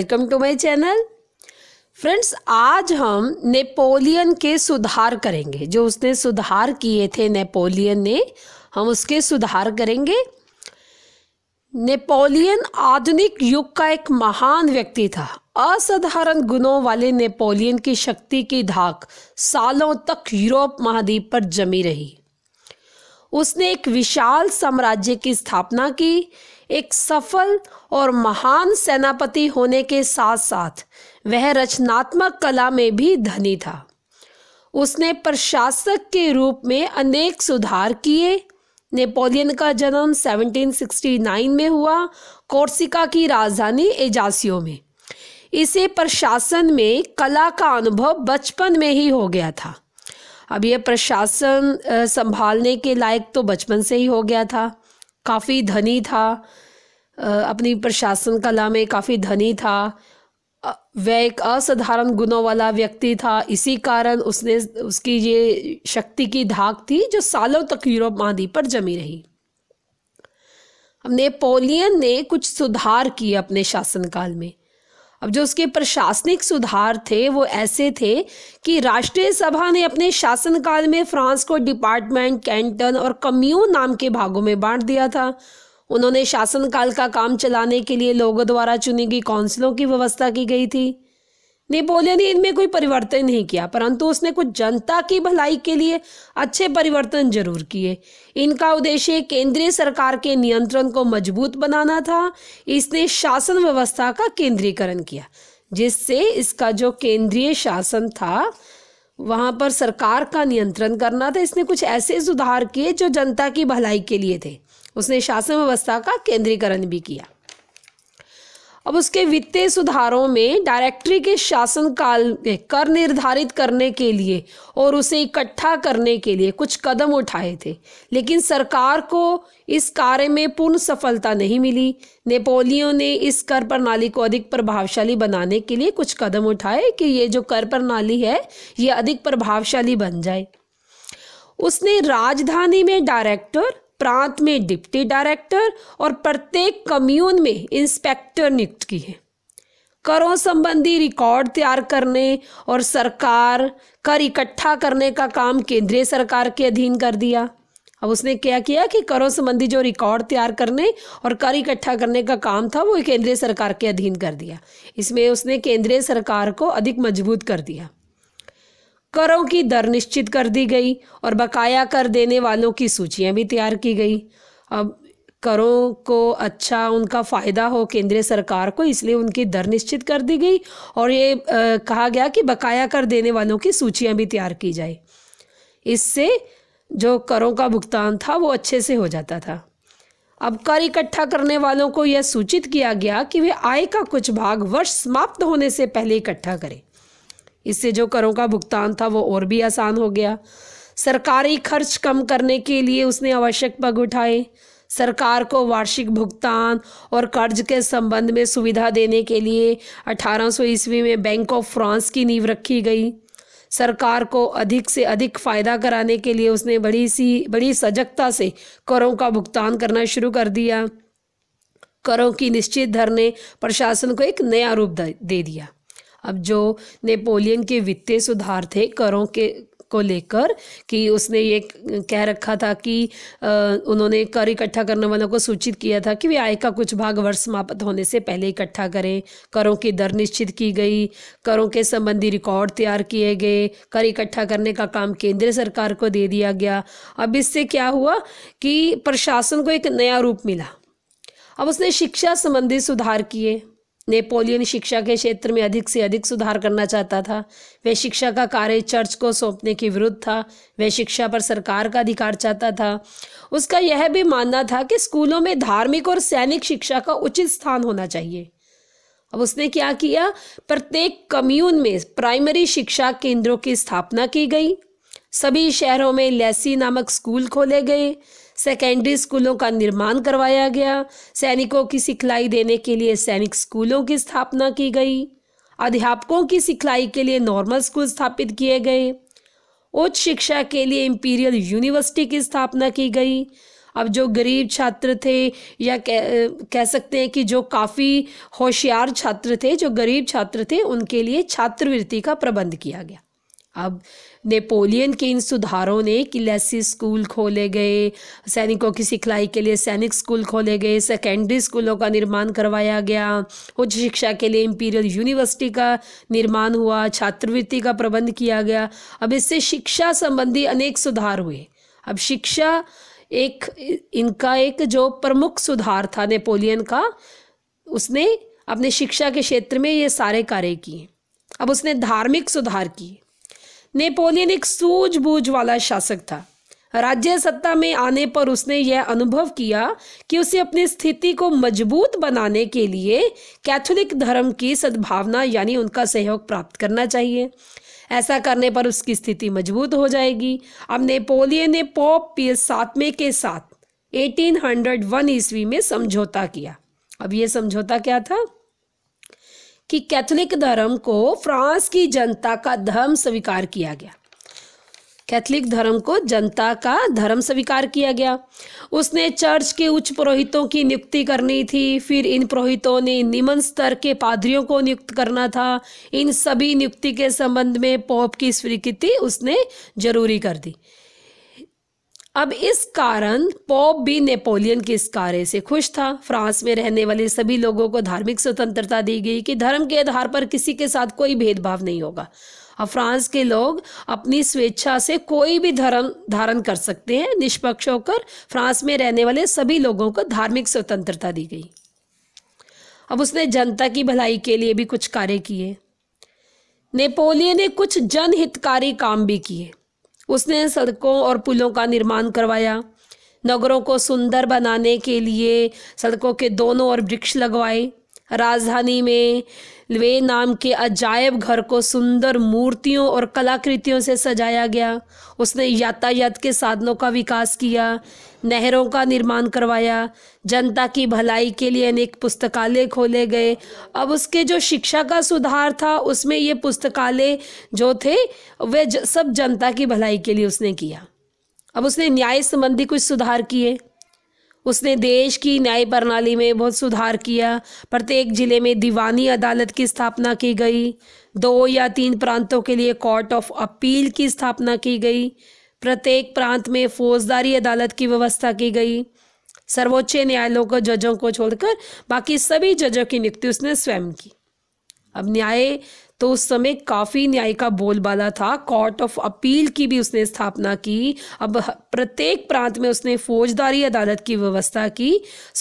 welcome to my channel friends आज हम Napoleon के सुधार करेंगे जो उसने सुधार किए थे नेपोलियन ने हम उसके सुधार करेंगे नेपोलियन आधुनिक युग का एक महान व्यक्ति था असाधारण गुणों वाले नेपोलियन की शक्ति की धाक सालों तक यूरोप महाद्वीप पर जमी रही उसने एक विशाल साम्राज्य की स्थापना की एक सफल और महान सेनापति होने के साथ साथ वह रचनात्मक कला में भी धनी था उसने प्रशासक के रूप में अनेक सुधार किए नेपोलियन का जन्म 1769 में हुआ कोर्सिका की राजधानी एजासियो में इसे प्रशासन में कला का अनुभव बचपन में ही हो गया था अब यह प्रशासन संभालने के लायक तो बचपन से ही हो गया था काफ़ी धनी था अपनी प्रशासन कला में काफ़ी धनी था वह एक असाधारण गुणों वाला व्यक्ति था इसी कारण उसने उसकी ये शक्ति की धाक थी जो सालों तक यूरोप महाद्वीप पर जमी रही नेपोलियन ने कुछ सुधार किए अपने शासनकाल में अब जो उसके प्रशासनिक सुधार थे वो ऐसे थे कि राष्ट्रीय सभा ने अपने शासनकाल में फ्रांस को डिपार्टमेंट कैंटन और कम्यून नाम के भागों में बांट दिया था उन्होंने शासनकाल का काम चलाने के लिए लोगों द्वारा चुनी गई कौंसिलों की व्यवस्था की गई थी नेपोलियन ने इनमें कोई परिवर्तन नहीं किया परंतु उसने कुछ जनता की भलाई के लिए अच्छे परिवर्तन जरूर किए इनका उद्देश्य केंद्रीय सरकार के नियंत्रण को मजबूत बनाना था इसने शासन व्यवस्था का केंद्रीकरण किया जिससे इसका जो केंद्रीय शासन था वहाँ पर सरकार का नियंत्रण करना था इसने कुछ ऐसे सुधार किए जो जनता की भलाई के लिए थे उसने शासन व्यवस्था का केंद्रीकरण भी किया अब उसके वित्तीय सुधारों में डायरेक्टरी के शासन काल में कर निर्धारित करने के लिए और उसे इकट्ठा करने के लिए कुछ कदम उठाए थे लेकिन सरकार को इस कार्य में पूर्ण सफलता नहीं मिली नेपोलियन ने इस कर प्रणाली को अधिक प्रभावशाली बनाने के लिए कुछ कदम उठाए कि ये जो कर प्रणाली है ये अधिक प्रभावशाली बन जाए उसने राजधानी में डायरेक्टर प्रांत में डिप्टी डायरेक्टर और प्रत्येक कम्यून में इंस्पेक्टर नियुक्त की है करों संबंधी रिकॉर्ड तैयार करने और सरकार कर इकट्ठा करने का काम केंद्रीय सरकार के अधीन कर दिया अब उसने क्या किया कि करों संबंधी जो रिकॉर्ड तैयार करने और कर इकट्ठा करने का काम था वो केंद्रीय सरकार के अधीन कर दिया इसमें उसने केंद्रीय सरकार को अधिक मजबूत कर दिया करों की दर निश्चित कर दी गई और बकाया कर देने वालों की सूचियां भी तैयार की गई अब करों को अच्छा उनका फ़ायदा हो केंद्र सरकार को इसलिए उनकी दर निश्चित कर दी गई और ये आ, कहा गया कि बकाया कर देने वालों की सूचियां भी तैयार की जाए इससे जो करों का भुगतान था वो अच्छे से हो जाता था अब कर इकट्ठा करने वालों को यह सूचित किया गया कि वे आय का कुछ भाग वर्ष समाप्त होने से पहले इकट्ठा करें इससे जो करों का भुगतान था वो और भी आसान हो गया सरकारी खर्च कम करने के लिए उसने आवश्यक पग उठाए सरकार को वार्षिक भुगतान और कर्ज के संबंध में सुविधा देने के लिए 1800 ईस्वी में बैंक ऑफ फ्रांस की नींव रखी गई सरकार को अधिक से अधिक फ़ायदा कराने के लिए उसने बड़ी सी बड़ी सजगता से करों का भुगतान करना शुरू कर दिया करों की निश्चित धरने ने प्रशासन को एक नया रूप दे दिया अब जो नेपोलियन के वित्तीय सुधार थे करों के को लेकर कि उसने ये कह रखा था कि उन्होंने कर इकट्ठा करने वालों को सूचित किया था कि वे आय का कुछ भाग वर्ष समाप्त होने से पहले इकट्ठा करें करों की दर निश्चित की गई करों के संबंधी रिकॉर्ड तैयार किए गए कर इकट्ठा करने का काम केंद्र सरकार को दे दिया गया अब इससे क्या हुआ कि प्रशासन को एक नया रूप मिला अब उसने शिक्षा संबंधी सुधार किए नेपोलियन शिक्षा के क्षेत्र में अधिक से अधिक सुधार करना चाहता था वह शिक्षा का कार्य चर्च को सौंपने के विरुद्ध था वह शिक्षा पर सरकार का अधिकार चाहता था उसका यह भी मानना था कि स्कूलों में धार्मिक और सैनिक शिक्षा का उचित स्थान होना चाहिए अब उसने क्या किया प्रत्येक कम्यून में प्राइमरी शिक्षा केंद्रों की स्थापना की गई सभी शहरों में लेसी नामक स्कूल खोले गए सेकेंडरी स्कूलों का निर्माण करवाया गया सैनिकों की सिखलाई देने के लिए सैनिक स्कूलों की स्थापना की गई अध्यापकों की सिखलाई के लिए नॉर्मल स्कूल स्थापित किए गए उच्च शिक्षा के लिए इंपीरियल यूनिवर्सिटी की स्थापना की गई अब जो गरीब छात्र थे या कह, कह सकते हैं कि जो काफ़ी होशियार छात्र थे जो गरीब छात्र थे उनके लिए छात्रवृत्ति का प्रबंध किया गया अब नेपोलियन के इन सुधारों ने किलेसी स्कूल खोले गए सैनिकों की सिखलाई के लिए सैनिक स्कूल खोले गए सेकेंडरी स्कूलों का निर्माण करवाया गया उच्च शिक्षा के लिए इंपीरियल यूनिवर्सिटी का निर्माण हुआ छात्रवृत्ति का प्रबंध किया गया अब इससे शिक्षा संबंधी अनेक सुधार हुए अब शिक्षा एक इनका एक जो प्रमुख सुधार था नेपोलियन का उसने अपने शिक्षा के क्षेत्र में ये सारे कार्य किए अब उसने धार्मिक सुधार किए नेपोलियन एक सूझबूझ वाला शासक था राज्य सत्ता में आने पर उसने यह अनुभव किया कि उसे अपनी स्थिति को मजबूत बनाने के लिए कैथोलिक धर्म की सद्भावना यानी उनका सहयोग प्राप्त करना चाहिए ऐसा करने पर उसकी स्थिति मजबूत हो जाएगी अब नेपोलियन ने पोप पीएस सातवें के साथ 1801 ईस्वी में समझौता किया अब यह समझौता क्या था कि कैथोलिक धर्म को फ्रांस की जनता का धर्म स्वीकार किया गया कैथोलिक धर्म को जनता का धर्म स्वीकार किया गया उसने चर्च के उच्च पुरोहितों की नियुक्ति करनी थी फिर इन पुरोहितों ने निम्न स्तर के पादरियों को नियुक्त करना था इन सभी नियुक्ति के संबंध में पोप की स्वीकृति उसने जरूरी कर दी अब इस कारण पोप भी नेपोलियन के इस कार्य से खुश था फ्रांस में रहने वाले सभी लोगों को धार्मिक स्वतंत्रता दी गई कि धर्म के आधार पर किसी के साथ कोई भेदभाव नहीं होगा अब फ्रांस के लोग अपनी स्वेच्छा से कोई भी धर्म धारण कर सकते हैं निष्पक्ष होकर फ्रांस में रहने वाले सभी लोगों को धार्मिक स्वतंत्रता दी गई अब उसने जनता की भलाई के लिए भी कुछ कार्य किए नेपोलियन ने कुछ जनहितकारी काम भी किए उसने सड़कों और पुलों का निर्माण करवाया नगरों को सुंदर बनाने के लिए सड़कों के दोनों ओर वृक्ष लगवाए राजधानी में वे नाम के अजायब घर को सुंदर मूर्तियों और कलाकृतियों से सजाया गया उसने यातायात के साधनों का विकास किया नहरों का निर्माण करवाया जनता की भलाई के लिए अनेक पुस्तकालय खोले गए अब उसके जो शिक्षा का सुधार था उसमें ये पुस्तकालय जो थे वे सब जनता की भलाई के लिए उसने किया अब उसने न्याय संबंधी कुछ सुधार किए उसने देश की न्याय प्रणाली में बहुत सुधार किया प्रत्येक जिले में दीवानी अदालत की स्थापना की गई दो या तीन प्रांतों के लिए कोर्ट ऑफ अपील की स्थापना की गई प्रत्येक प्रांत में फौजदारी अदालत की व्यवस्था की गई सर्वोच्च न्यायालयों को जजों को छोड़कर बाकी सभी जजों की नियुक्ति उसने स्वयं की अब न्याय तो उस समय काफ़ी न्याय का बोलबाला था कोर्ट ऑफ अपील की भी उसने स्थापना की अब प्रत्येक प्रांत में उसने फौजदारी अदालत की व्यवस्था की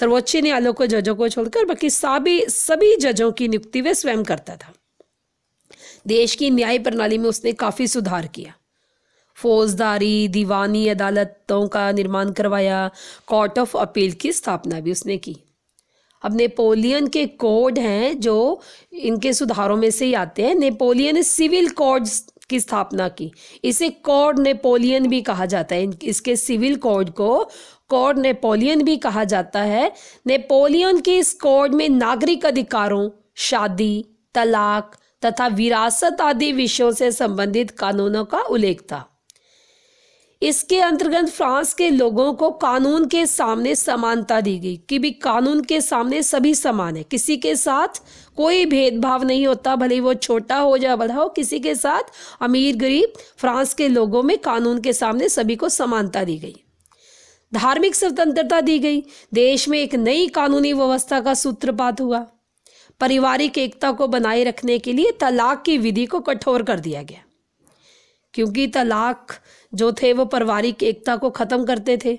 सर्वोच्च न्यायालयों को जजों को छोड़कर बाकी सभी सभी जजों की नियुक्ति वे स्वयं करता था देश की न्याय प्रणाली में उसने काफ़ी सुधार किया फौजदारी दीवानी अदालतों का निर्माण करवाया कोर्ट ऑफ अपील की स्थापना भी उसने की अब नेपोलियन के कोड हैं जो इनके सुधारों में से ही आते हैं नेपोलियन ने सिविल कोड्स की स्थापना की इसे कोड नेपोलियन भी कहा जाता है इसके सिविल कोड को कोड नेपोलियन भी कहा जाता है नेपोलियन के इस कोड में नागरिक अधिकारों शादी तलाक तथा विरासत आदि विषयों से संबंधित कानूनों का उल्लेख था इसके अंतर्गत फ्रांस के लोगों को कानून के सामने समानता दी गई कि भी कानून के सामने सभी समान है किसी के साथ कोई भेदभाव नहीं होता भले वो छोटा हो या बड़ा हो किसी के साथ अमीर गरीब फ्रांस के लोगों में कानून के सामने सभी को समानता दी गई धार्मिक स्वतंत्रता दी गई देश में एक नई कानूनी व्यवस्था का सूत्रपात हुआ पारिवारिक एकता को बनाए रखने के लिए तलाक की विधि को कठोर कर दिया गया क्योंकि तलाक जो थे वो पारिवारिक एकता को ख़त्म करते थे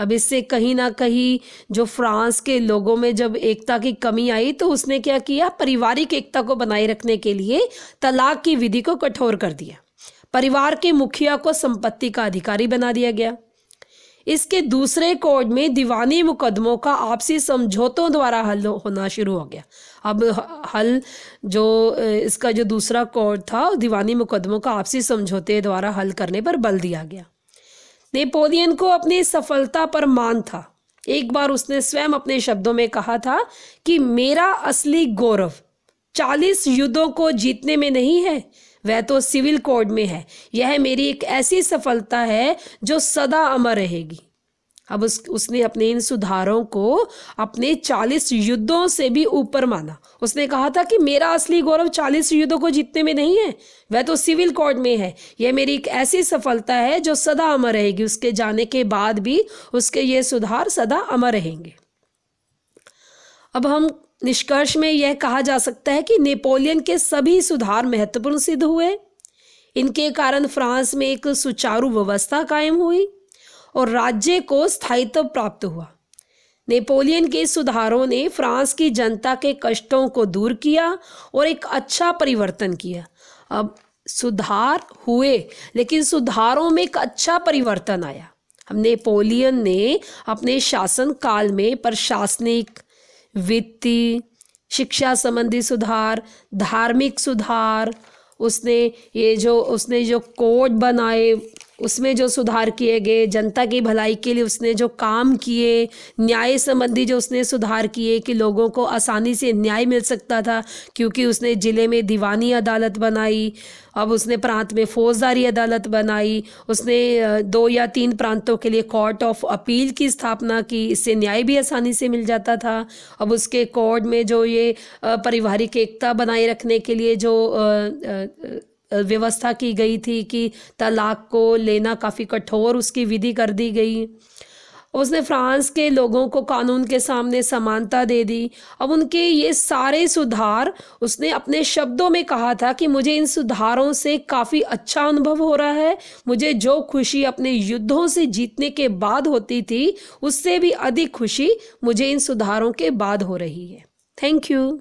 अब इससे कहीं ना कहीं जो फ्रांस के लोगों में जब एकता की कमी आई तो उसने क्या किया पारिवारिक एकता को बनाए रखने के लिए तलाक की विधि को कठोर कर दिया परिवार के मुखिया को संपत्ति का अधिकारी बना दिया गया इसके दूसरे कोड में दीवानी मुकदमों का आपसी समझौतों द्वारा हल होना शुरू हो गया अब हल जो इसका जो दूसरा कोड था दीवानी मुकदमों का आपसी समझौते द्वारा हल करने पर बल दिया गया नेपोलियन को अपनी सफलता पर मान था एक बार उसने स्वयं अपने शब्दों में कहा था कि मेरा असली गौरव चालीस युद्धों को जीतने में नहीं है वह तो सिविल कोड में है यह मेरी एक ऐसी सफलता है जो सदा अमर रहेगी अब उस उसने अपने इन सुधारों को अपने चालीस युद्धों से भी ऊपर माना उसने कहा था कि मेरा असली गौरव चालीस युद्धों को जीतने में नहीं है वह तो सिविल कोड में है यह मेरी एक ऐसी सफलता है जो सदा अमर रहेगी उसके जाने के बाद भी उसके ये सुधार सदा अमर रहेंगे अब हम निष्कर्ष में यह कहा जा सकता है कि नेपोलियन के सभी सुधार महत्वपूर्ण सिद्ध हुए इनके कारण फ्रांस में एक सुचारू व्यवस्था कायम हुई और राज्य को स्थायित्व प्राप्त हुआ नेपोलियन के सुधारों ने फ्रांस की जनता के कष्टों को दूर किया और एक अच्छा परिवर्तन किया अब सुधार हुए लेकिन सुधारों में एक अच्छा परिवर्तन आया हम नेपोलियन ने अपने शासन काल में प्रशासनिक वित्तीय शिक्षा संबंधी सुधार धार्मिक सुधार उसने ये जो उसने जो कोड बनाए उसमें जो सुधार किए गए जनता की भलाई के लिए उसने जो काम किए न्याय संबंधी जो उसने सुधार किए कि लोगों को आसानी से न्याय मिल सकता था क्योंकि उसने ज़िले में दीवानी अदालत बनाई अब उसने प्रांत में फौजदारी अदालत बनाई उसने दो या तीन प्रांतों के लिए कोर्ट ऑफ अपील की स्थापना की इससे न्याय भी आसानी से मिल जाता था अब उसके कोर्ट में जो ये पारिवारिक एकता बनाए रखने के लिए जो व्यवस्था की गई थी कि तलाक को लेना काफ़ी कठोर उसकी विधि कर दी गई उसने फ्रांस के लोगों को कानून के सामने समानता दे दी अब उनके ये सारे सुधार उसने अपने शब्दों में कहा था कि मुझे इन सुधारों से काफ़ी अच्छा अनुभव हो रहा है मुझे जो खुशी अपने युद्धों से जीतने के बाद होती थी उससे भी अधिक खुशी मुझे इन सुधारों के बाद हो रही है थैंक यू